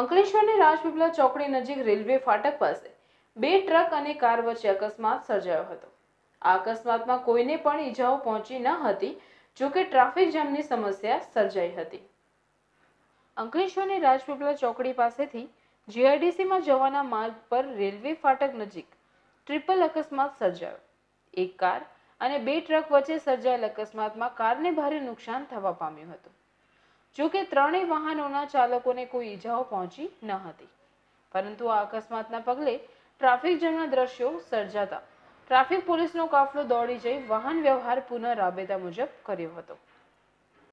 અંકલેશ્વરની રાજપીપળા ચોકડી નજીક રેલવે ફાટક પાસે બે ટ્રક અને કાર વચ્ચે અકસ્માત સર્જાયો હતો આ અકસ્માતમાં કોઈને પણ ઈજાઓ પહોંચી ન હતી જોકે ટ્રાફિક જામની સમસ્યા સર્જાઈ હતી અંકલેશ્વરની રાજપીપળા ચોકડી પાસેથી જીઆરડીસીમાં જવાના માર્ગ પર રેલવે ફાટક નજીક ટ્રિપલ અકસ્માત સર્જાયો એક કાર અને બે ટ્રક વચ્ચે સર્જાયેલ અકસ્માતમાં કારને ભારે નુકસાન થવા પામ્યું હતું જોકે ત્રણેય વાહનોના ચાલકોને કોઈ ઈજાઓ પહોંચી ન હતી પરંતુ આ અકસ્માતના પગલે ટ્રાફિક જામના દ્રશ્યો સર્જાતા ટ્રાફિક પોલીસનો કાફલો દોડી જઈ વાહન વ્યવહાર પુનઃ રાબેતા મુજબ કર્યો હતો